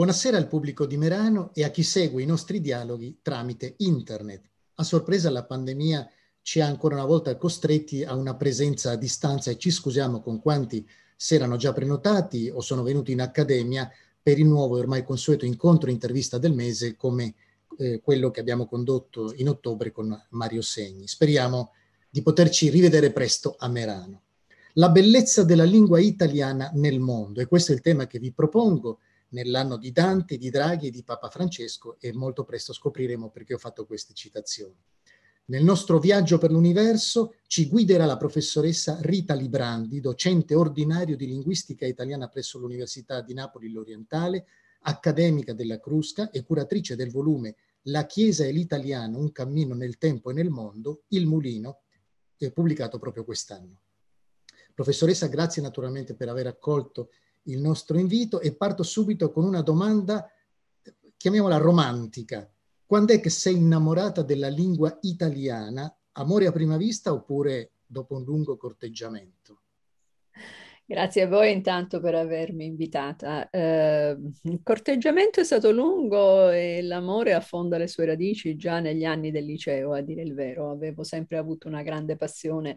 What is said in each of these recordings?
Buonasera al pubblico di Merano e a chi segue i nostri dialoghi tramite internet. A sorpresa la pandemia ci ha ancora una volta costretti a una presenza a distanza e ci scusiamo con quanti si erano già prenotati o sono venuti in accademia per il nuovo e ormai consueto incontro intervista del mese come eh, quello che abbiamo condotto in ottobre con Mario Segni. Speriamo di poterci rivedere presto a Merano. La bellezza della lingua italiana nel mondo, e questo è il tema che vi propongo nell'anno di Dante, di Draghi e di Papa Francesco e molto presto scopriremo perché ho fatto queste citazioni. Nel nostro viaggio per l'universo ci guiderà la professoressa Rita Librandi, docente ordinario di linguistica italiana presso l'Università di Napoli l'Orientale, accademica della Crusca e curatrice del volume La Chiesa e l'Italiano, un cammino nel tempo e nel mondo, Il Mulino, eh, pubblicato proprio quest'anno. Professoressa, grazie naturalmente per aver accolto il nostro invito e parto subito con una domanda, chiamiamola romantica. Quando è che sei innamorata della lingua italiana? Amore a prima vista oppure dopo un lungo corteggiamento? Grazie a voi intanto per avermi invitata. Eh, il corteggiamento è stato lungo e l'amore affonda le sue radici già negli anni del liceo, a dire il vero. Avevo sempre avuto una grande passione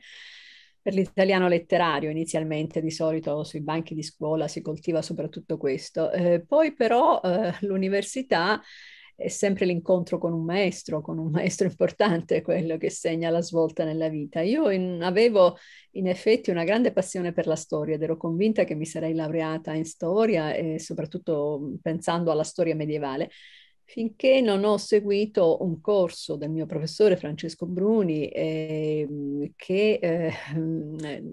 per l'italiano letterario inizialmente di solito sui banchi di scuola si coltiva soprattutto questo. Eh, poi però eh, l'università è sempre l'incontro con un maestro, con un maestro importante, quello che segna la svolta nella vita. Io in, avevo in effetti una grande passione per la storia ed ero convinta che mi sarei laureata in storia e soprattutto pensando alla storia medievale finché non ho seguito un corso del mio professore Francesco Bruni eh, che eh,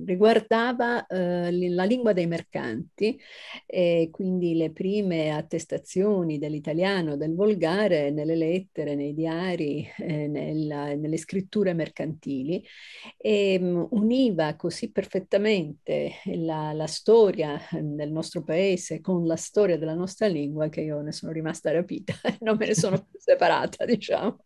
riguardava eh, la lingua dei mercanti, quindi le prime attestazioni dell'italiano, del volgare nelle lettere, nei diari, eh, nella, nelle scritture mercantili, e um, univa così perfettamente la, la storia del nostro paese con la storia della nostra lingua che io ne sono rimasta rapita non me ne sono più separata, diciamo.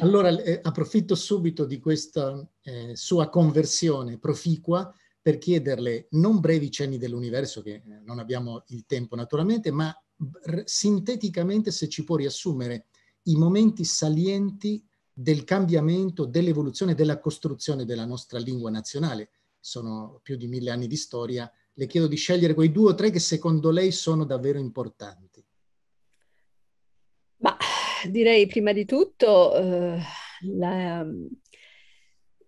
Allora eh, approfitto subito di questa eh, sua conversione proficua per chiederle non brevi cenni dell'universo, che eh, non abbiamo il tempo naturalmente, ma sinteticamente se ci può riassumere i momenti salienti del cambiamento, dell'evoluzione, della costruzione della nostra lingua nazionale. Sono più di mille anni di storia. Le chiedo di scegliere quei due o tre che secondo lei sono davvero importanti direi prima di tutto eh, la,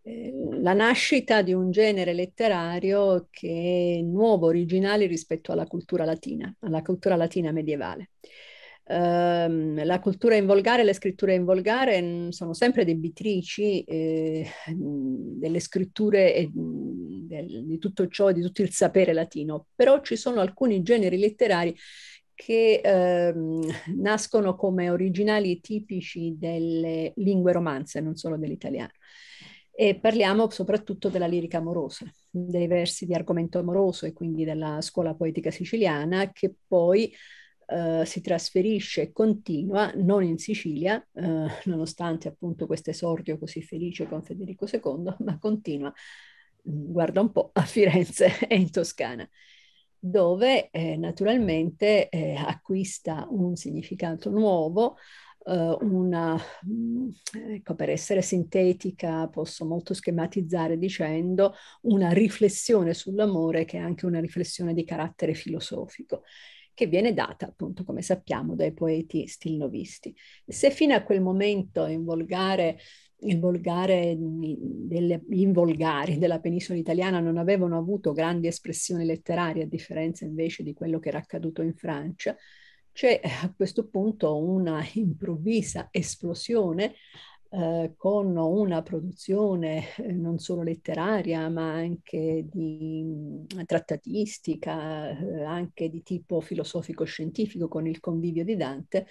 eh, la, nascita di un genere letterario che è nuovo, originale rispetto alla cultura latina, alla cultura latina medievale. Eh, la cultura in volgare, e le scritture in volgare sono sempre debitrici eh, delle scritture e mm, del, di tutto ciò, di tutto il sapere latino, però ci sono alcuni generi letterari che ehm, nascono come originali tipici delle lingue romanze, non solo dell'italiano. E parliamo soprattutto della lirica amorosa, dei versi di argomento amoroso e quindi della scuola poetica siciliana che poi Uh, si trasferisce e continua, non in Sicilia, uh, nonostante appunto questo esordio così felice con Federico II, ma continua, mm, guarda un po', a Firenze e in Toscana dove eh, naturalmente eh, acquista un significato nuovo, eh, una, mm, ecco, per essere sintetica posso molto schematizzare dicendo una riflessione sull'amore che è anche una riflessione di carattere filosofico che viene data appunto come sappiamo dai poeti stilnovisti. Se fino a quel momento in volgare il volgare, delle, gli involgari della penisola italiana non avevano avuto grandi espressioni letterarie, a differenza invece di quello che era accaduto in Francia, c'è eh, a questo punto una improvvisa esplosione eh, con una produzione eh, non solo letteraria ma anche di trattatistica, eh, anche di tipo filosofico-scientifico con il convivio di Dante,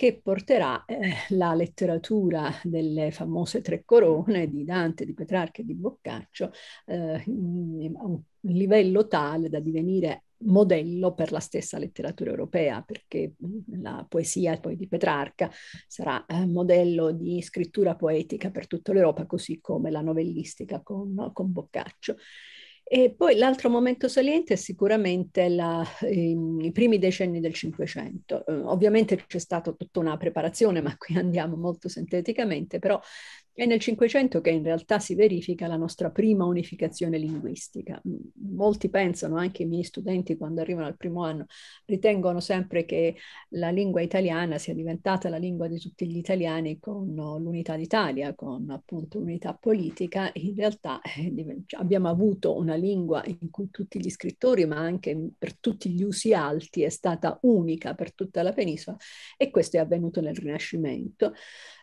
che porterà eh, la letteratura delle famose tre corone di Dante, di Petrarca e di Boccaccio eh, a un livello tale da divenire modello per la stessa letteratura europea, perché la poesia poi di Petrarca sarà eh, modello di scrittura poetica per tutta l'Europa, così come la novellistica con, con Boccaccio. E poi l'altro momento saliente è sicuramente la, ehm, i, primi decenni del Cinquecento. Ehm, ovviamente c'è stata tutta una preparazione, ma qui andiamo molto sinteticamente, però è nel Cinquecento che in realtà si verifica la nostra prima unificazione linguistica. Molti pensano, anche i miei studenti quando arrivano al primo anno, ritengono sempre che la lingua italiana sia diventata la lingua di tutti gli italiani con l'unità d'Italia, con appunto l'unità politica. In realtà eh, cioè, abbiamo avuto una lingua in cui tutti gli scrittori, ma anche per tutti gli usi alti, è stata unica per tutta la penisola e questo è avvenuto nel Rinascimento.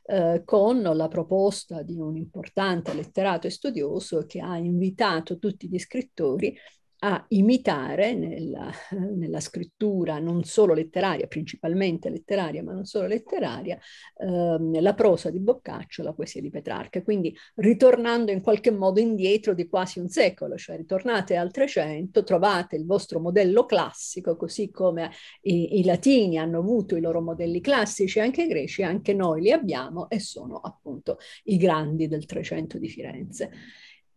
Eh, con la proposta di un importante letterato e studioso che ha invitato tutti gli scrittori a imitare nella, nella, scrittura non solo letteraria, principalmente letteraria, ma non solo letteraria, ehm, la prosa di Boccaccio, la poesia di Petrarca. Quindi ritornando in qualche modo indietro di quasi un secolo, cioè ritornate al Trecento, trovate il vostro modello classico, così come i, i latini hanno avuto i loro modelli classici, anche i greci, anche noi li abbiamo e sono appunto i grandi del Trecento di Firenze.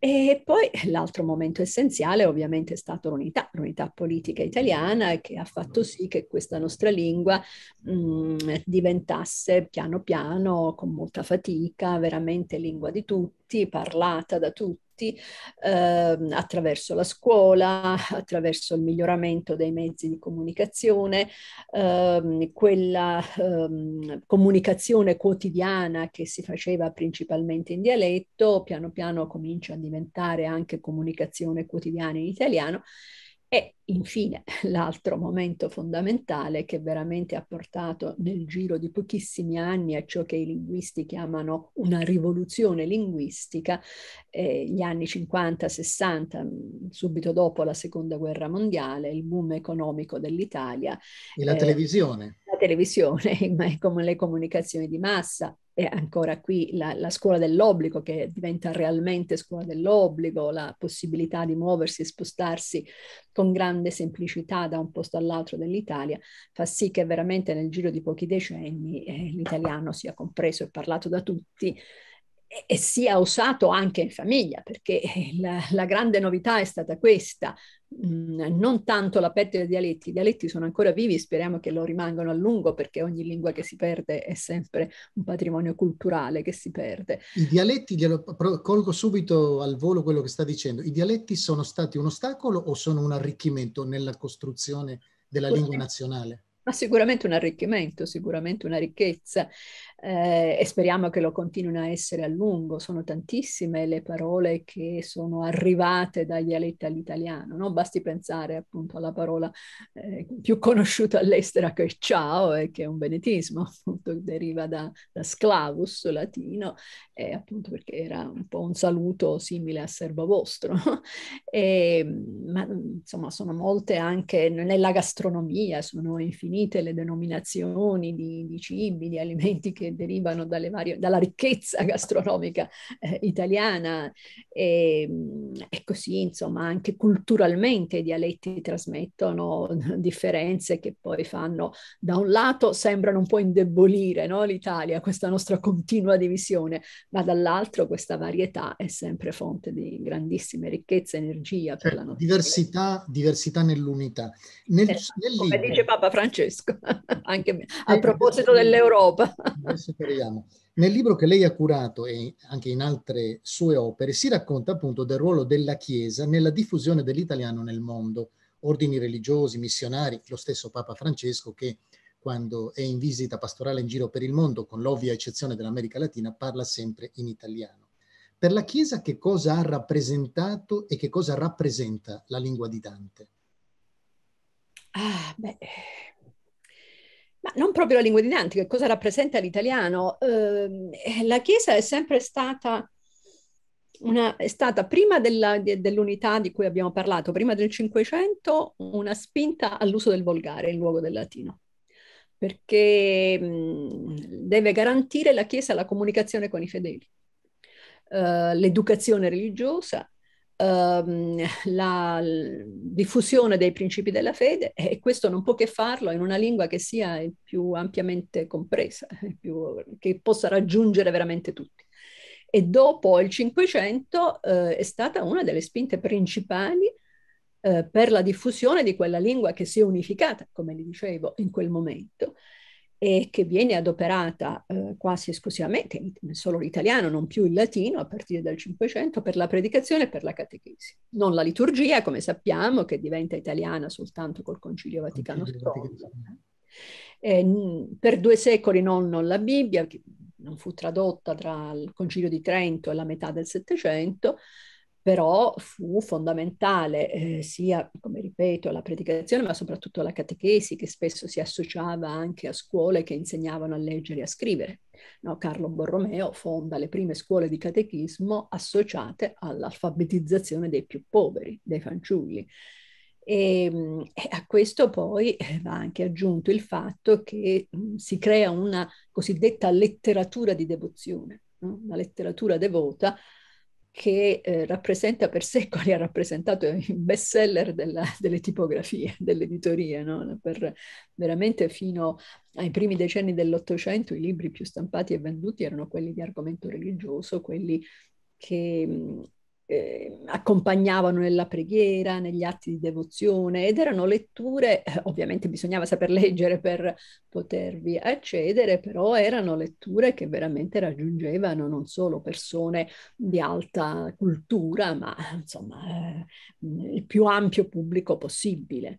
E poi l'altro momento essenziale ovviamente è stata l'unità, l'unità politica italiana che ha fatto sì che questa nostra lingua mh, mm, diventasse piano piano, con molta fatica, veramente lingua di tutti tutti, parlata da tutti, eh, attraverso la scuola, attraverso il miglioramento dei mezzi di comunicazione, eh, quella eh, comunicazione quotidiana che si faceva principalmente in dialetto, piano piano comincia a diventare anche comunicazione quotidiana in italiano e infine l'altro momento fondamentale che veramente ha portato nel giro di pochissimi anni a ciò che i linguisti chiamano una rivoluzione linguistica, eh, gli anni 50-60, mm, subito dopo la seconda guerra mondiale, il boom economico dell'Italia. E la eh, televisione. La televisione, ma come le comunicazioni di massa, e ancora qui la, la scuola dell'obbligo che diventa realmente scuola dell'obbligo, la possibilità di muoversi e spostarsi con grande semplicità da un posto all'altro dell'Italia, fa sì che veramente nel giro di pochi decenni eh, l'italiano sia compreso e parlato da tutti e, e sia usato anche in famiglia, perché eh, la, la grande novità è stata questa, non tanto la perdita dei dialetti, i dialetti sono ancora vivi, speriamo che lo rimangano a lungo perché ogni lingua che si perde è sempre un patrimonio culturale che si perde. I dialetti, colgo subito al volo quello che sta dicendo, i dialetti sono stati un ostacolo o sono un arricchimento nella costruzione della lingua nazionale? ma sicuramente un arricchimento, sicuramente una ricchezza eh, e speriamo che lo continuino a essere a lungo. Sono tantissime le parole che sono arrivate dai dialetti all'italiano, no? basti pensare appunto alla parola eh, più conosciuta all'estero che è ciao, e eh, che è un venetismo, appunto deriva da, da sclavus latino, eh, appunto perché era un po' un saluto simile a servo vostro. e, ma insomma sono molte anche nella gastronomia, sono infinite le denominazioni di, di cibi, di alimenti che che derivano varie, dalla ricchezza gastronomica eh, italiana e, ehm, e, così insomma anche culturalmente i dialetti trasmettono differenze che poi fanno da un lato sembrano un po' indebolire no, l'Italia, questa nostra continua divisione, ma dall'altro questa varietà è sempre fonte di grandissime ricchezze, energia per eh, la nostra diversità, diversità nell'unità. Nel, eh, nel come libro, dice Papa Francesco, anche a eh, proposito dell'Europa superiamo. Nel libro che lei ha curato e anche in altre sue opere si racconta appunto del ruolo della Chiesa nella diffusione dell'italiano nel mondo, ordini religiosi, missionari, lo stesso Papa Francesco che quando è in visita pastorale in giro per il mondo, con l'ovvia eccezione dell'America Latina, parla sempre in italiano. Per la Chiesa che cosa ha rappresentato e che cosa rappresenta la lingua di Dante? Ah, beh, ma non proprio la lingua di Dante, che cosa rappresenta l'italiano? Eh, la Chiesa è sempre stata, una, è stata prima della, de, dell'unità di cui abbiamo parlato, prima del Cinquecento, una spinta all'uso del volgare in luogo del latino, perché mh, deve garantire la Chiesa la comunicazione con i fedeli, eh, l'educazione religiosa Ehm, la diffusione dei principi della fede e questo non può che farlo in una lingua che sia più ampiamente compresa, eh, più, che possa raggiungere veramente tutti. E dopo il Cinquecento eh, è stata una delle spinte principali eh, per la diffusione di quella lingua che si è unificata, come vi dicevo, in quel momento e che viene adoperata eh, quasi esclusivamente, solo l'italiano, non più il latino, a partire dal Cinquecento, per la predicazione e per la catechesi. Non la liturgia, come sappiamo, che diventa italiana soltanto col Concilio Vaticano II. Eh, per due secoli non, non, la Bibbia, che non fu tradotta tra il Concilio di Trento e la metà del Settecento, però fu fondamentale eh, sia, come ripeto, la predicazione, ma soprattutto la catechesi, che spesso si associava anche a scuole che insegnavano a leggere e a scrivere. No, Carlo Borromeo fonda le prime scuole di catechismo associate all'alfabetizzazione dei più poveri, dei fanciulli. E, ehm, e, a questo poi eh, va anche aggiunto il fatto che mh, mm, si crea una cosiddetta letteratura di devozione, no? una letteratura devota che eh, rappresenta per secoli, ha rappresentato il best seller della, delle tipografie, dell'editoria, no? per, veramente fino ai primi decenni dell'Ottocento i libri più stampati e venduti erano quelli di argomento religioso, quelli che eh, accompagnavano nella preghiera, negli atti di devozione ed erano letture, eh, ovviamente bisognava saper leggere per potervi accedere, però erano letture che veramente raggiungevano non solo persone di alta cultura, ma insomma eh, il più ampio pubblico possibile.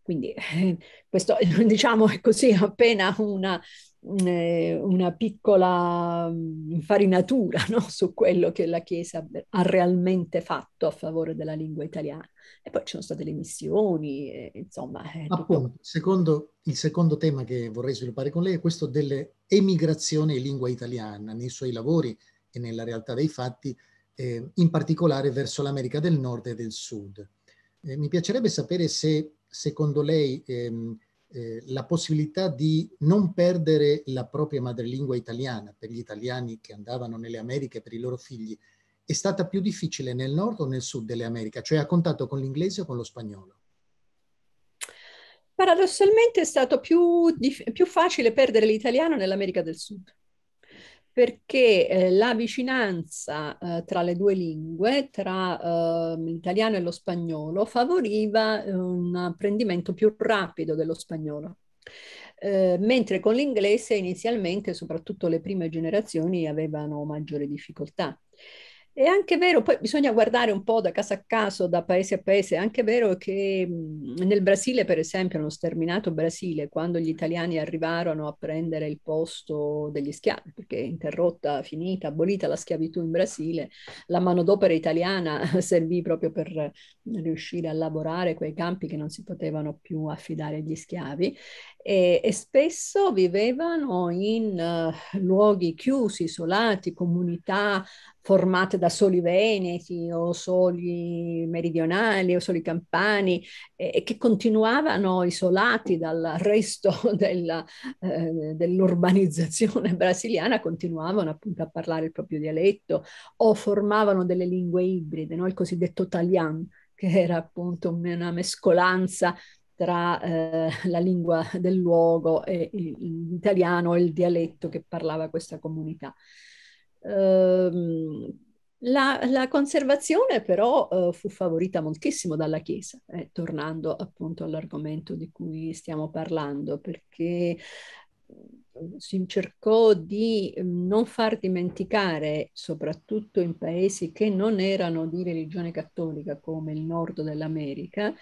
Quindi eh, questo diciamo è così appena una, eh, una piccola infarinatura mm, no? su quello che la Chiesa ha realmente fatto a favore della lingua italiana. E poi ci sono state le missioni, e, insomma. Appunto, secondo, il secondo tema che vorrei sviluppare con lei è questo dell'emigrazione in lingua italiana nei suoi lavori e nella realtà dei fatti, eh, in particolare verso l'America del Nord e del Sud. Eh, mi piacerebbe sapere se, secondo lei, ehm, eh, la possibilità di non perdere la propria madrelingua italiana per gli italiani che andavano nelle Americhe per i loro figli è stata più difficile nel nord o nel sud delle Americhe, cioè a contatto con l'inglese o con lo spagnolo? Paradossalmente è stato più, più facile perdere l'italiano nell'America del Sud perché eh, la vicinanza eh, tra le due lingue, tra eh, l'italiano e lo spagnolo, favoriva un apprendimento più rapido dello spagnolo. Eh, mentre con l'inglese inizialmente, soprattutto le prime generazioni, avevano maggiore difficoltà. È anche vero, poi bisogna guardare un po' da caso a caso, da paese a paese, è anche vero che mhmm, nel Brasile, per esempio, nello sterminato Brasile, quando gli italiani arrivarono a prendere il posto degli schiavi, perché interrotta, finita, abolita la schiavitù in Brasile, la manodopera italiana servì proprio per riuscire a lavorare quei campi che non si potevano più affidare agli schiavi e, e spesso vivevano in uh, luoghi chiusi, isolati, comunità formate da soli veneti o soli meridionali o soli campani e che continuavano isolati dal resto della, eh, dell'urbanizzazione brasiliana, continuavano appunto a parlare il proprio dialetto o formavano delle lingue ibride, no? il cosiddetto talian, che era appunto una mescolanza tra eh, la lingua del luogo e l'italiano e il dialetto che parlava questa comunità. Ehm, la, la, conservazione però eh, fu favorita moltissimo dalla Chiesa, eh, tornando appunto all'argomento di cui stiamo parlando, perché mm, si cercò di mm, non far dimenticare, soprattutto in paesi che non erano di religione cattolica come il nord dell'America,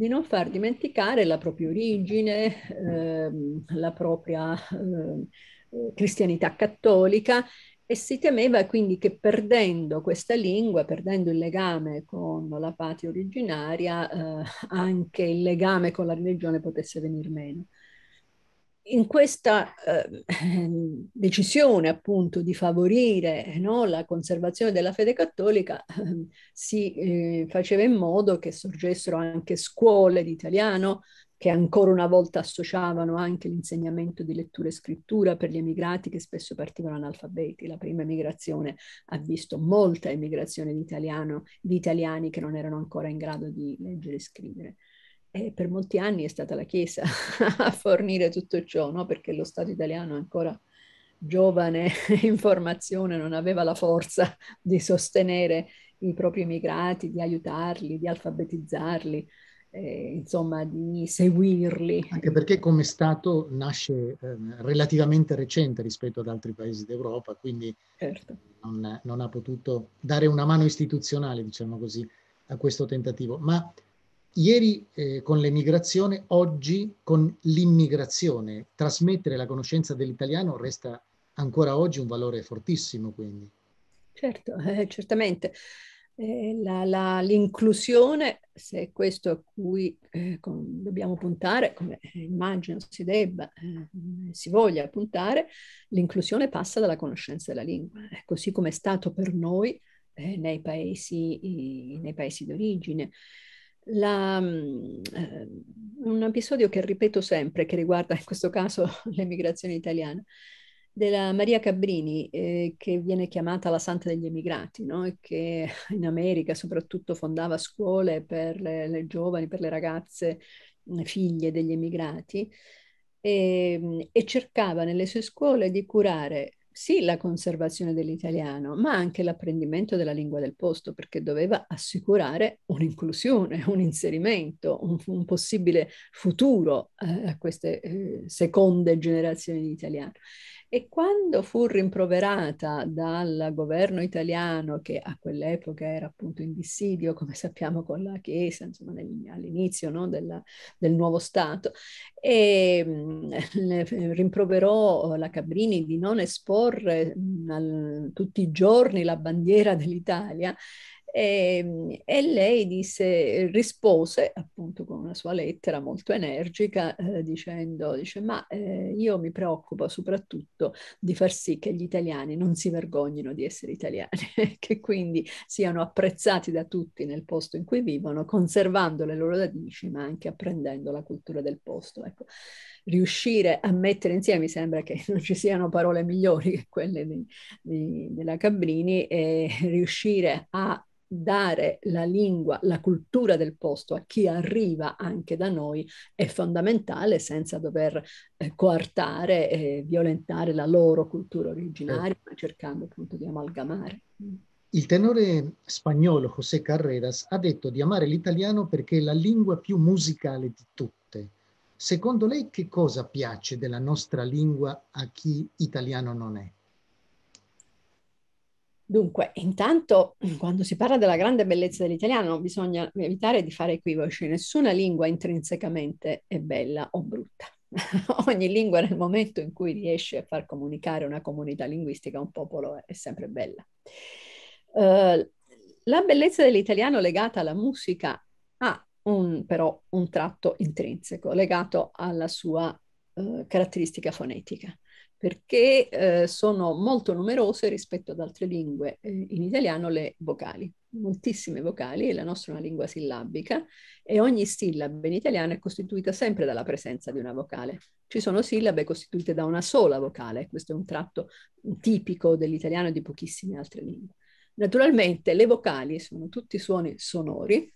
di non far dimenticare la propria origine, ehm, la propria eh, cristianità cattolica e si temeva quindi che perdendo questa lingua, perdendo il legame con la patria originaria, eh, anche il legame con la religione potesse venir meno in questa eh, decisione appunto di favorire no, la conservazione della fede cattolica eh, si eh, faceva in modo che sorgessero anche scuole di italiano che ancora una volta associavano anche l'insegnamento di lettura e scrittura per gli emigrati che spesso partivano analfabeti. La prima emigrazione ha visto molta emigrazione di, italiano, di italiani che non erano ancora in grado di leggere e scrivere. E per molti anni è stata la Chiesa a fornire tutto ciò, no? perché lo Stato italiano ancora giovane in formazione, non aveva la forza di sostenere i propri immigrati, di aiutarli, di alfabetizzarli, eh, insomma di seguirli. Anche perché come Stato nasce eh, relativamente recente rispetto ad altri paesi d'Europa, quindi certo. non, non ha potuto dare una mano istituzionale, diciamo così, a questo tentativo. Ma Ieri eh, con l'emigrazione, oggi con l'immigrazione. Trasmettere la conoscenza dell'italiano resta ancora oggi un valore fortissimo, quindi. Certo, eh, certamente. Eh, la, la, l'inclusione, se è questo a cui eh, con, dobbiamo puntare, come eh, immagino si debba, eh, si voglia puntare, l'inclusione passa dalla conoscenza della lingua, così come è stato per noi eh, nei paesi, nei paesi d'origine. La, mm, eh, un episodio che ripeto sempre, che riguarda in questo caso l'emigrazione italiana, della Maria Cabrini, eh, che viene chiamata la santa degli emigrati, no? che in America soprattutto fondava scuole per le, le giovani, per le ragazze, figlie degli emigrati, e, ehm, e cercava nelle sue scuole di curare sì la conservazione dell'italiano, ma anche l'apprendimento della lingua del posto, perché doveva assicurare un'inclusione, un inserimento, un, un possibile futuro eh, a queste eh, seconde generazioni di italiano. E quando fu rimproverata dal governo italiano, che a quell'epoca era appunto in dissidio, come sappiamo, con la Chiesa, insomma, all'inizio no, della, del nuovo Stato, ehm, e mh, eh, rimproverò oh, la Cabrini di non esporre mh, al, tutti i giorni la bandiera dell'Italia, e, ehm, e, lei disse, rispose appunto con una sua lettera molto energica eh, dicendo, dice, ma eh, io mi preoccupo soprattutto di far sì che gli italiani non si vergognino di essere italiani, che quindi siano apprezzati da tutti nel posto in cui vivono, conservando le loro radici ma anche apprendendo la cultura del posto. Ecco riuscire a mettere insieme, mi sembra che non ci siano parole migliori che quelle di, di, della Cabrini, e riuscire a dare la lingua, la cultura del posto a chi arriva anche da noi è fondamentale senza dover eh, coartare e violentare la loro cultura originaria, certo. ma cercando appunto di amalgamare. Il tenore spagnolo José Carreras ha detto di amare l'italiano perché è la lingua più musicale di tutte Secondo lei che cosa piace della nostra lingua a chi italiano non è? Dunque, intanto quando si parla della grande bellezza dell'italiano bisogna evitare di fare equivoci. Nessuna lingua intrinsecamente è bella o brutta. Ogni lingua nel momento in cui riesce a far comunicare una comunità linguistica, un popolo è sempre bella. Uh, la bellezza dell'italiano legata alla musica un, però un tratto intrinseco legato alla sua eh, caratteristica fonetica perché eh, sono molto numerose rispetto ad altre lingue, eh, in italiano le vocali, moltissime vocali, e la nostra è una lingua sillabica e ogni sillaba in italiano è costituita sempre dalla presenza di una vocale. Ci sono sillabe costituite da una sola vocale, questo è un tratto tipico dell'italiano e di pochissime altre lingue. Naturalmente le vocali sono tutti suoni sonori,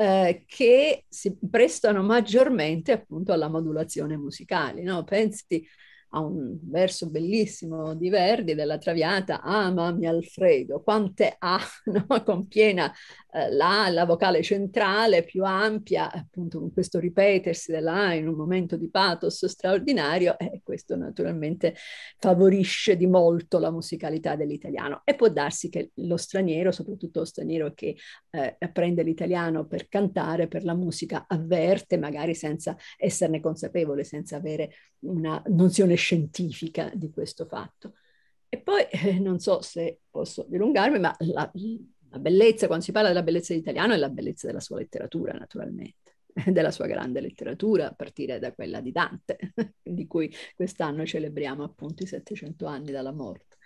eh, che si prestano maggiormente appunto alla modulazione musicale. No? Pensi a un verso bellissimo di Verdi della Traviata, amami ah, Alfredo, quante A, no? con piena eh, la, la vocale centrale più ampia, appunto con questo ripetersi della A in un momento di pathos straordinario, e eh, questo naturalmente favorisce di molto la musicalità dell'italiano. E può darsi che lo straniero, soprattutto lo straniero che eh, apprende l'italiano per cantare, per la musica, avverte, magari senza esserne consapevole, senza avere una nozione scientifica di questo fatto. E poi eh, non so se posso dilungarmi, ma la, la bellezza, quando si parla della bellezza dell'italiano, è la bellezza della sua letteratura, naturalmente della sua grande letteratura, a partire da quella di Dante, di cui quest'anno celebriamo appunto i 700 anni dalla morte.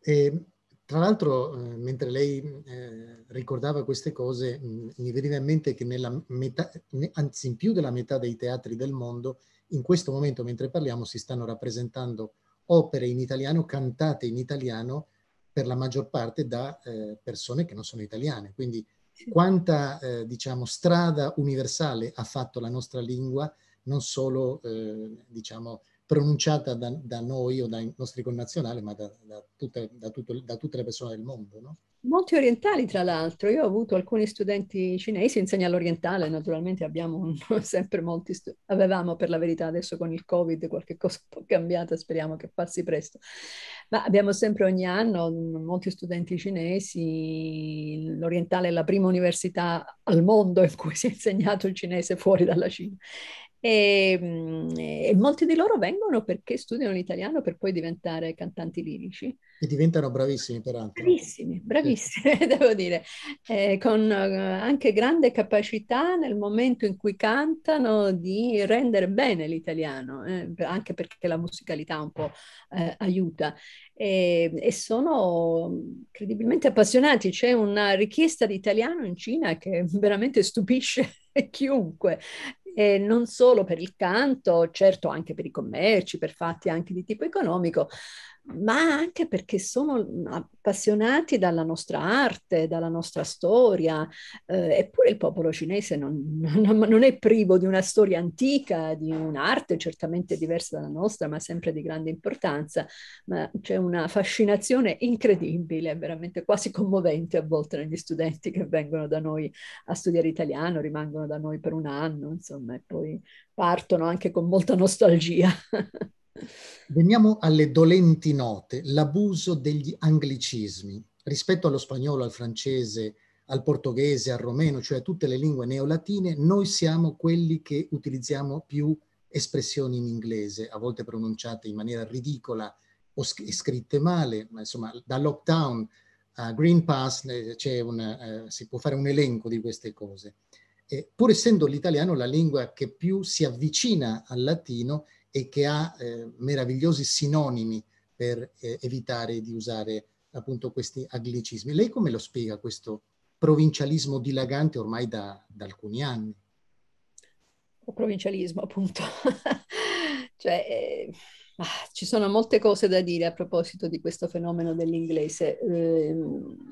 E, tra l'altro, eh, mentre lei eh, ricordava queste cose, mm, mi veniva in mente che nella metà, anzi in più della metà dei teatri del mondo, in questo momento mentre parliamo, si stanno rappresentando opere in italiano, cantate in italiano, per la maggior parte da eh, persone che non sono italiane. Quindi quanta eh, diciamo, strada universale ha fatto la nostra lingua, non solo eh, diciamo, pronunciata da, da, noi o dai nostri connazionali, ma da, da, tutte, da tutto, tutte, le persone del mondo. No? Molti orientali, tra l'altro. Io ho avuto alcuni studenti cinesi, insegna l'orientale, naturalmente abbiamo un, sempre molti studenti. Avevamo per la verità adesso con il Covid qualche cosa un po' cambiata, speriamo che passi presto. Ma abbiamo sempre ogni anno molti studenti cinesi. L'orientale è la prima università al mondo in cui si è insegnato il cinese fuori dalla Cina. E, ehm, e, molti di loro vengono perché studiano l'italiano per poi diventare cantanti lirici. E diventano bravissimi, peraltro. Bravissimi, bravissimi, sì. devo dire, eh, con eh, anche grande capacità nel momento in cui cantano di rendere bene l'italiano, eh, anche perché la musicalità un po' eh, aiuta. E, ehm, e, sono credibilmente appassionati. C'è una richiesta di italiano in Cina che veramente stupisce chiunque eh, non solo per il canto, certo anche per i commerci, per fatti anche di tipo economico, ma anche perché sono appassionati dalla nostra arte, dalla nostra storia, eh, eppure il popolo cinese non, non, non, è privo di una storia antica, di un'arte certamente diversa dalla nostra, ma sempre di grande importanza, ma c'è una fascinazione incredibile, veramente quasi commovente a volte negli studenti che vengono da noi a studiare italiano, rimangono da noi per un anno, insomma, e poi partono anche con molta nostalgia. Veniamo alle dolenti note, l'abuso degli anglicismi rispetto allo spagnolo, al francese, al portoghese, al romeno, cioè a tutte le lingue neolatine, noi siamo quelli che utilizziamo più espressioni in inglese, a volte pronunciate in maniera ridicola o scritte male, ma insomma da lockdown a Green Pass eh, una, eh, si può fare un elenco di queste cose. E pur essendo l'italiano la lingua che più si avvicina al latino, e che ha eh, meravigliosi sinonimi per eh, evitare di usare appunto questi aglicismi. Lei come lo spiega questo provincialismo dilagante ormai da, da alcuni anni? O provincialismo appunto. cioè, eh Ah, ci sono molte cose da dire a proposito di questo fenomeno dell'inglese. Eh,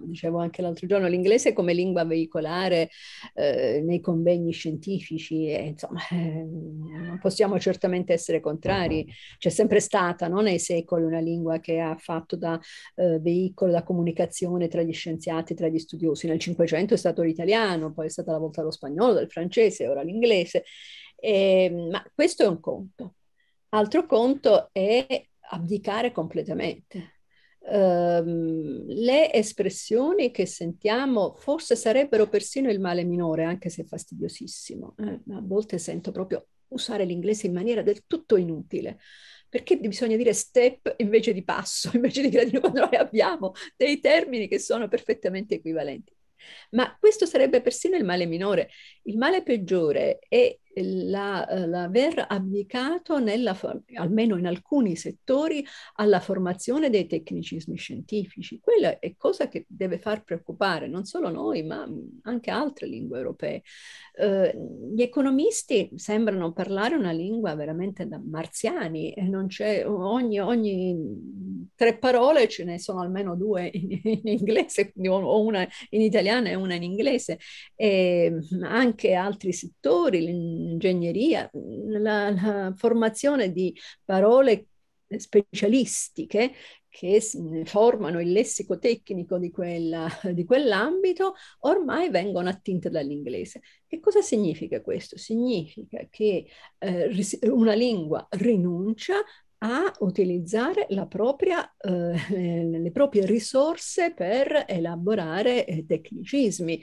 dicevo anche l'altro giorno, l'inglese come lingua veicolare eh, nei convegni scientifici, eh, insomma, eh, non possiamo certamente essere contrari. Mm-hmm. C'è sempre stata, no, nei secoli, una lingua che ha fatto da eh, veicolo, da comunicazione tra gli scienziati, tra gli studiosi. Nel Cinquecento è stato l'italiano, poi è stata la volta lo spagnolo, al francese, ora l'inglese. Ehm, ma questo è un conto. Altro conto è abdicare completamente. Um, le espressioni che sentiamo forse sarebbero persino il male minore, anche se fastidiosissimo. Eh, a volte sento proprio usare l'inglese in maniera del tutto inutile. Perché bisogna dire step invece di passo, invece di gradino, quando noi abbiamo dei termini che sono perfettamente equivalenti. Ma questo sarebbe persino il male minore. Il male peggiore è eh, l'aver abdicato, nella, almeno in alcuni settori, alla formazione dei tecnicismi scientifici. Quella è cosa che deve far preoccupare non solo noi, ma anche altre lingue europee. Eh, gli economisti sembrano parlare una lingua veramente da marziani e non c'è ogni, ogni tre parole ce ne sono almeno due in, in inglese, o una in italiano e una in inglese. E anche altri settori, ingegneria, la, la formazione di parole specialistiche che formano il lessico tecnico di, quella, di quell'ambito ormai vengono attinte dall'inglese. Che cosa significa questo? Significa che eh, una lingua rinuncia a utilizzare la propria, eh, le proprie risorse per elaborare eh, tecnicismi.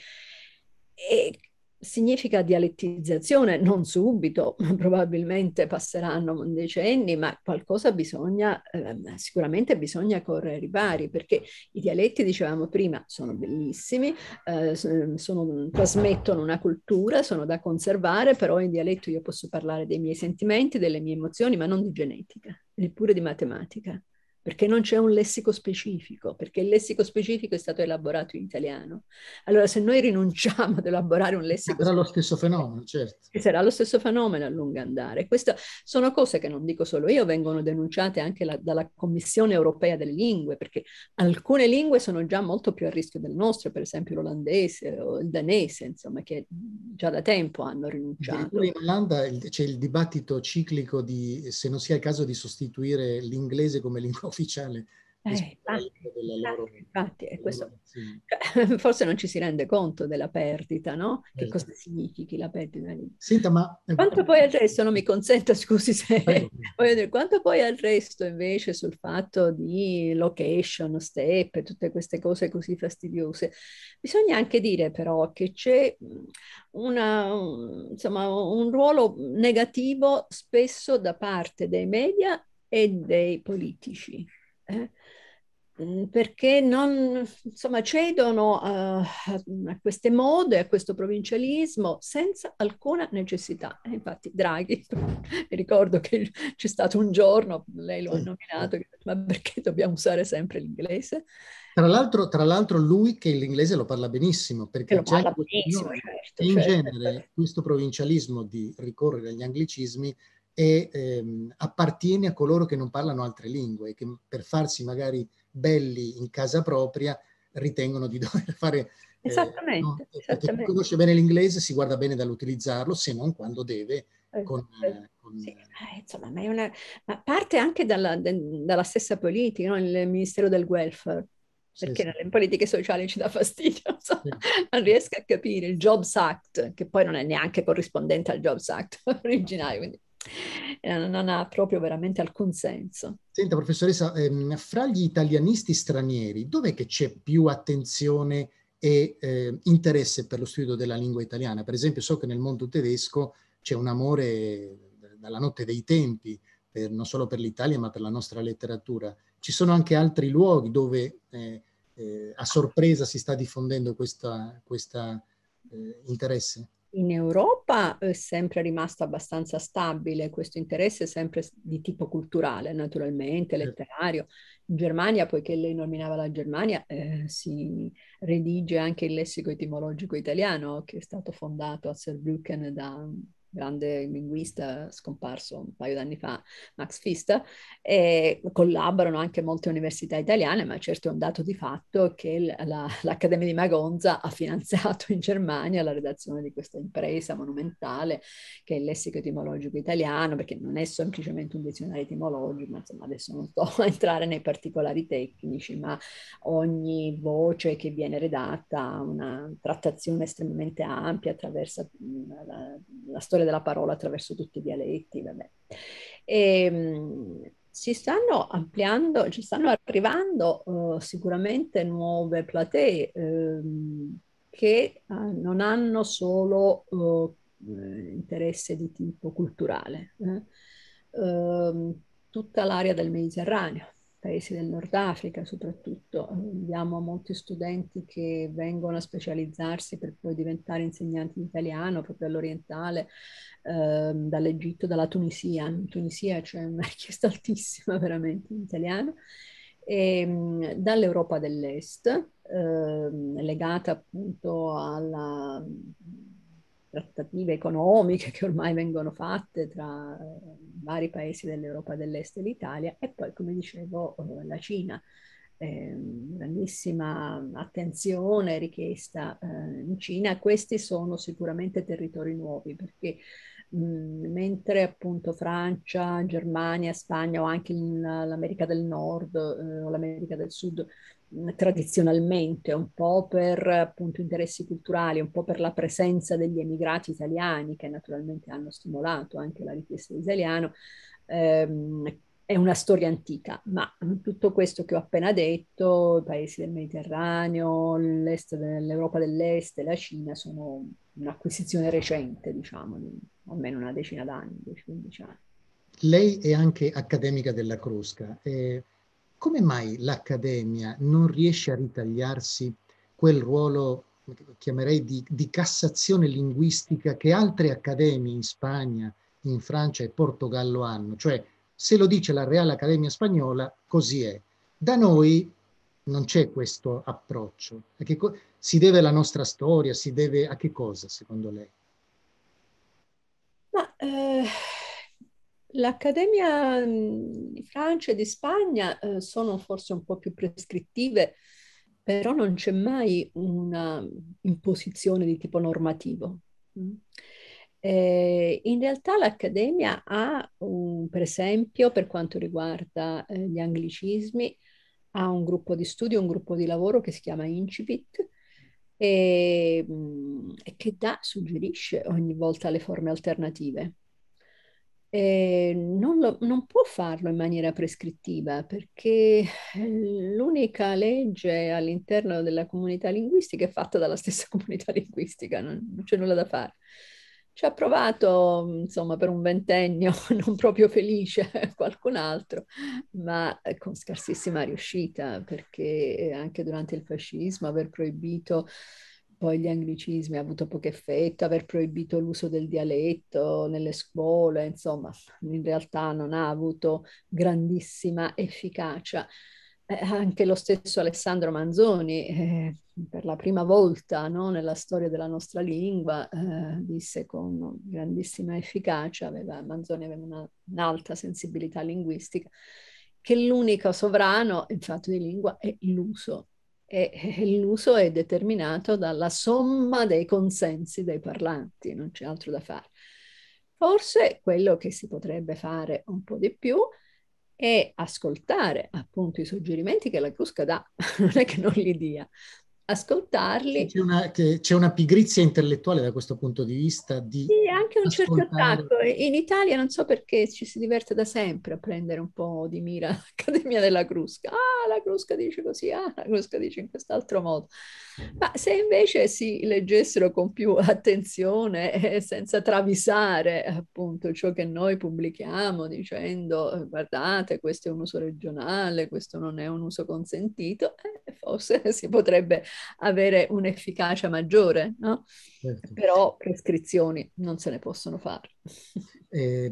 E significa dialettizzazione, non subito, probabilmente passeranno decenni, ma qualcosa bisogna, eh, sicuramente bisogna correre i pari, perché i dialetti, dicevamo prima, sono bellissimi, eh, sono, trasmettono una cultura, sono da conservare, però in dialetto io posso parlare dei miei sentimenti, delle mie emozioni, ma non di genetica, neppure di matematica perché non c'è un lessico specifico, perché il lessico specifico è stato elaborato in italiano. Allora, se noi rinunciamo ad elaborare un lessico... Sarà lo stesso fenomeno, certo. Sarà lo stesso fenomeno a lungo andare. Queste sono cose che non dico solo io, vengono denunciate anche la, dalla Commissione europea delle lingue, perché alcune lingue sono già molto più a rischio del nostro, per esempio l'olandese o il danese, insomma, che già da tempo hanno rinunciato. In Olanda c'è il dibattito ciclico di se non sia il caso di sostituire l'inglese come lingua ufficiale eh, loro, infatti, questo, forse non ci si rende conto della perdita, no? Che eh. cosa significhi la perdita? Senta, ma... Eh, quanto poi al eh, resto, non mi consenta, scusi se... voglio dire, quanto poi al resto invece sul fatto di location, step, tutte queste cose così fastidiose, bisogna anche dire però che c'è una, insomma, un ruolo negativo spesso da parte dei media e dei politici, eh? Mm, perché non, insomma, cedono a, eh, a, queste mode, a questo provincialismo senza alcuna necessità. E eh, infatti Draghi, mi ricordo che c'è stato un giorno, lei lo ha nominato, ma perché dobbiamo usare sempre l'inglese? Tra l'altro, tra l'altro, lui che l'inglese lo parla benissimo, perché parla benissimo, certo, in certo. genere certo. questo provincialismo di ricorrere agli anglicismi e ehm, appartiene a coloro che non parlano altre lingue, che per farsi magari belli in casa propria ritengono di dover fare... Eh, esattamente, no? esattamente. Chi conosce bene l'inglese si guarda bene dall'utilizzarlo, se non quando deve. Con, eh, con... Sì, ma eh, eh, ah, insomma, ma, una... ma, parte anche dalla, de, dalla stessa politica, no? il Ministero del Welfare perché sì, sì. nelle politiche sociali ci dà fastidio, so. sì. non riesco a capire il Jobs Act, che poi non è neanche corrispondente al Jobs Act originale, quindi eh, non ha proprio veramente alcun senso. Senta professoressa, ehm, fra gli italianisti stranieri dov'è che c'è più attenzione e eh, interesse per lo studio della lingua italiana? Per esempio so che nel mondo tedesco c'è un amore eh, dalla notte dei tempi, per, non solo per l'Italia ma per la nostra letteratura. Ci sono anche altri luoghi dove eh, eh a sorpresa si sta diffondendo questo interesse? in Europa eh, è sempre rimasto abbastanza stabile questo interesse, sempre di tipo culturale, naturalmente, letterario. In Germania, poiché lei nominava la Germania, eh, si redige anche il lessico etimologico italiano che è stato fondato a Saarbrücken da grande linguista scomparso un paio d'anni fa, Max Fista, e collaborano anche molte università italiane, ma certo è un dato di fatto che la, l'Accademia di Magonza ha finanziato in Germania la redazione di questa impresa monumentale che è il lessico etimologico italiano, perché non è semplicemente un dizionario etimologico, ma insomma adesso non sto a entrare nei particolari tecnici, ma ogni voce che viene redatta ha una trattazione estremamente ampia, attraverso la, la, la storia della parola attraverso tutti i dialetti. Vabbè. E, ehm, si stanno ampliando, ci stanno arrivando uh, sicuramente nuove platee uh, che uh, non hanno solo eh, interesse di tipo culturale. Eh? Ehm, tutta l'area del Mediterraneo, paesi del Nord Africa soprattutto. Abbiamo molti studenti che vengono a specializzarsi per poi diventare insegnanti di italiano, proprio all'orientale, eh, dall'Egitto, dalla Tunisia. In Tunisia c'è una richiesta altissima veramente in italiano. E, ehm, dall'Europa dell'Est, eh, legata appunto alla trattative economiche che ormai vengono fatte tra eh, vari paesi dell'Europa dell'Est e l'Italia e poi, come dicevo, eh, la Cina. Eh, grandissima attenzione richiesta eh, in Cina. Questi sono sicuramente territori nuovi perché mh, mentre appunto Francia, Germania, Spagna o anche l'America del Nord eh, o l'America del Sud tradizionalmente, un po' per appunto interessi culturali, un po' per la presenza degli emigrati italiani che naturalmente hanno stimolato anche la richiesta di italiano, ehm, è una storia antica, ma tutto questo che ho appena detto, i paesi del Mediterraneo, l'est dell'Europa dell'Est, la Cina, sono un'acquisizione recente, diciamo, di almeno una decina d'anni, 10-15 anni. Lei è anche accademica della Crusca. Eh, come mai l'Accademia non riesce a ritagliarsi quel ruolo, chiamerei, di, di cassazione linguistica che altre accademie in Spagna, in Francia e Portogallo hanno? Cioè, se lo dice la Reale Accademia Spagnola, così è. Da noi non c'è questo approccio. Co- si deve alla nostra storia, si deve a che cosa, secondo lei? Ma, eh L'Accademia di Francia e di Spagna eh, sono forse un po' più prescrittive, però non c'è mai una imposizione di tipo normativo. Mm. Eh, in realtà l'Accademia ha, un, per esempio, per quanto riguarda eh, gli anglicismi, ha un gruppo di studio, un gruppo di lavoro che si chiama Incipit, e, che dà, suggerisce ogni volta le forme alternative eh, non, lo, non, può farlo in maniera prescrittiva perché l'unica legge all'interno della comunità linguistica è fatta dalla stessa comunità linguistica, non, non c'è nulla da fare. Ci ha provato, insomma, per un ventennio non proprio felice qualcun altro, ma con scarsissima riuscita, perché anche durante il fascismo aver proibito poi gli anglicismi ha avuto poco effetto, aver proibito l'uso del dialetto nelle scuole, insomma, in realtà non ha avuto grandissima efficacia. Eh, anche lo stesso Alessandro Manzoni, eh, per la prima volta no, nella storia della nostra lingua, eh, disse con grandissima efficacia, aveva, Manzoni aveva una, un'alta sensibilità linguistica, che l'unico sovrano, infatti, di lingua è l'uso e l'uso è determinato dalla somma dei consensi dei parlanti, non c'è altro da fare. Forse quello che si potrebbe fare un po' di più è ascoltare appunto i suggerimenti che la Crusca dà, non è che non li dia, ascoltarli. C'è una, c'è una, pigrizia intellettuale da questo punto di vista. Di sì, anche un certo ascoltare. certo attacco. In Italia non so perché ci si diverte da sempre a prendere un po' di mira l'Accademia della Crusca. Ah, la Crusca dice così, ah, la Crusca dice in quest'altro modo. Ma se invece si leggessero con più attenzione e senza travisare appunto ciò che noi pubblichiamo dicendo eh, guardate questo è un uso regionale, questo non è un uso consentito, eh, forse si potrebbe avere un'efficacia maggiore, no? Certo. Però prescrizioni non se ne possono fare. Eh,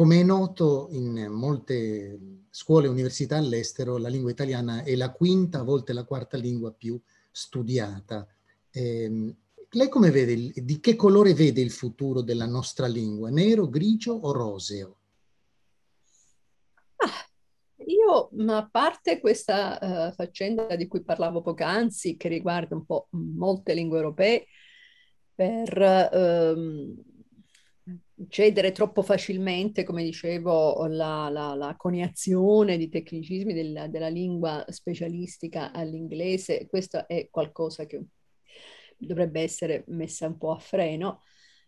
come è noto, in molte scuole e università all'estero la lingua italiana è la quinta, a volte la quarta lingua più studiata. Eh, lei come vede, di che colore vede il futuro della nostra lingua? Nero, grigio o roseo? Ah, io, a parte questa uh, faccenda di cui parlavo poc'anzi, che riguarda un po' molte lingue europee, per... Uh, cedere troppo facilmente, come dicevo, la, la, la coniazione di tecnicismi della, della lingua specialistica all'inglese, questo è qualcosa che dovrebbe essere messa un po' a freno.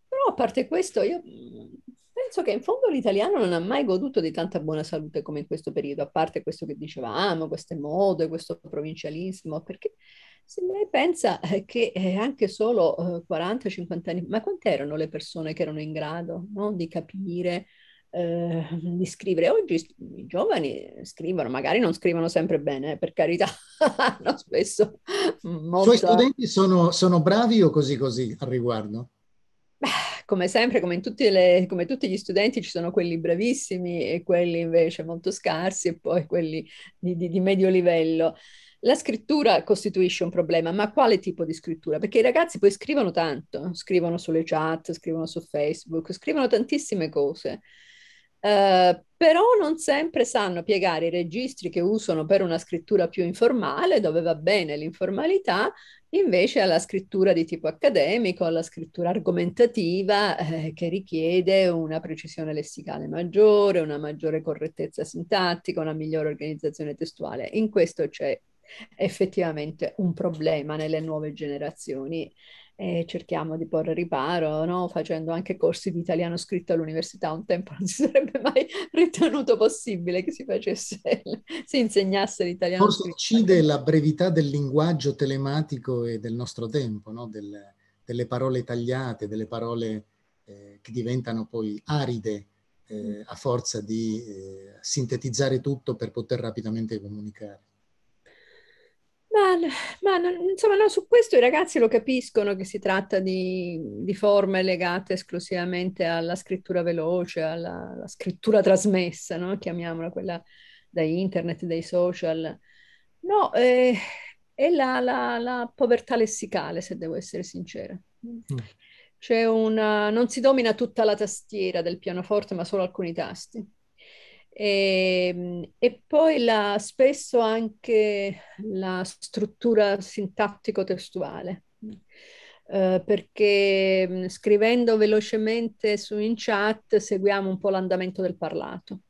Però a parte questo, io mm, penso che in fondo l'italiano non ha mai goduto di tanta buona salute come in questo periodo, a parte questo che dicevamo, queste mode, questo provincialismo, perché se lei pensa eh, che eh, anche solo 40-50 eh, anni, ma quante erano le persone che erano in grado no? di capire, eh, di scrivere? Oggi i giovani scrivono, magari non scrivono sempre bene, per carità, hanno spesso. Molto... I suoi studenti sono, sono bravi o così così al riguardo? come sempre, come, le, come, tutti gli studenti, ci sono quelli bravissimi e quelli invece molto scarsi e poi quelli di, di, di medio livello. La scrittura costituisce un problema, ma quale tipo di scrittura? Perché i ragazzi poi scrivono tanto, scrivono sulle chat, scrivono su Facebook, scrivono tantissime cose. Uh, però non sempre sanno piegare i registri che usano per una scrittura più informale, dove va bene l'informalità, invece alla scrittura di tipo accademico, alla scrittura argomentativa, eh, che richiede una precisione lessicale maggiore, una maggiore correttezza sintattica, una migliore organizzazione testuale. In questo c'è effettivamente un problema nelle nuove generazioni. E cerchiamo di porre riparo, no? facendo anche corsi di italiano scritto all'università. Un tempo non si sarebbe mai ritenuto possibile che si facesse, si insegnasse l'italiano Forse scritto. uccide la brevità del linguaggio telematico e del nostro tempo, no? del, delle parole tagliate, delle parole eh, che diventano poi aride eh, a forza di eh, sintetizzare tutto per poter rapidamente comunicare. Ma, ma insomma, no, su questo i ragazzi lo capiscono che si tratta di, di forme legate esclusivamente alla scrittura veloce, alla, alla scrittura trasmessa, no? chiamiamola quella da internet, dai social. No, eh, è la, la, la, povertà lessicale, se devo essere sincera. Mm. C'è una, non si domina tutta la tastiera del pianoforte, ma solo alcuni tasti. E, ehm, e poi la, spesso anche la struttura sintattico-testuale, eh, perché mm, scrivendo velocemente su in chat seguiamo un po' l'andamento del parlato.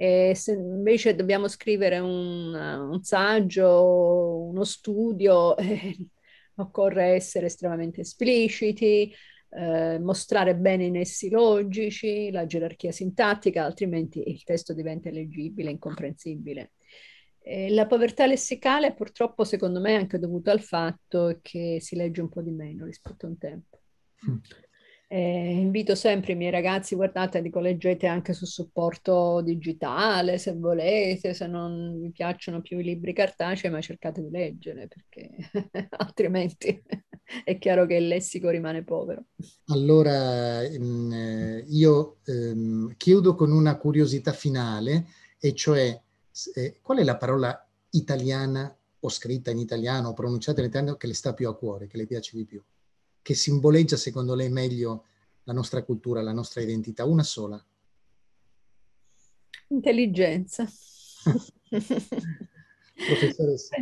E se invece dobbiamo scrivere un, un saggio, uno studio, eh, occorre essere estremamente espliciti, eh, mostrare bene i nessi logici, la gerarchia sintattica, altrimenti il testo diventa illeggibile, incomprensibile. E la povertà lessicale purtroppo secondo me è anche dovuta al fatto che si legge un po' di meno rispetto a un tempo. Eh, invito sempre i miei ragazzi, guardate, dico leggete anche su supporto digitale se volete, se non vi piacciono più i libri cartacei, ma cercate di leggere perché altrimenti è chiaro che il lessico rimane povero. Allora, ehm, io ehm, chiudo con una curiosità finale, e cioè eh, qual è la parola italiana o scritta in italiano o pronunciata in italiano che le sta più a cuore, che le piace di più, che simboleggia secondo lei meglio la nostra cultura, la nostra identità? Una sola. Intelligenza. Professoressa.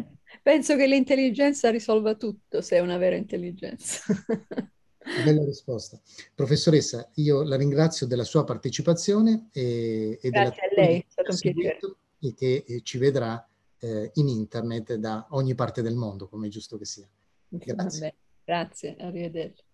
Penso che l'intelligenza risolva tutto se è una vera intelligenza. Bella risposta. Professoressa, io la ringrazio della sua partecipazione e, e della a lei, è stato un piacere. E che ci vedrà eh, in internet da ogni parte del mondo, come è giusto che sia. Grazie. Vabbè, grazie, arrivederci.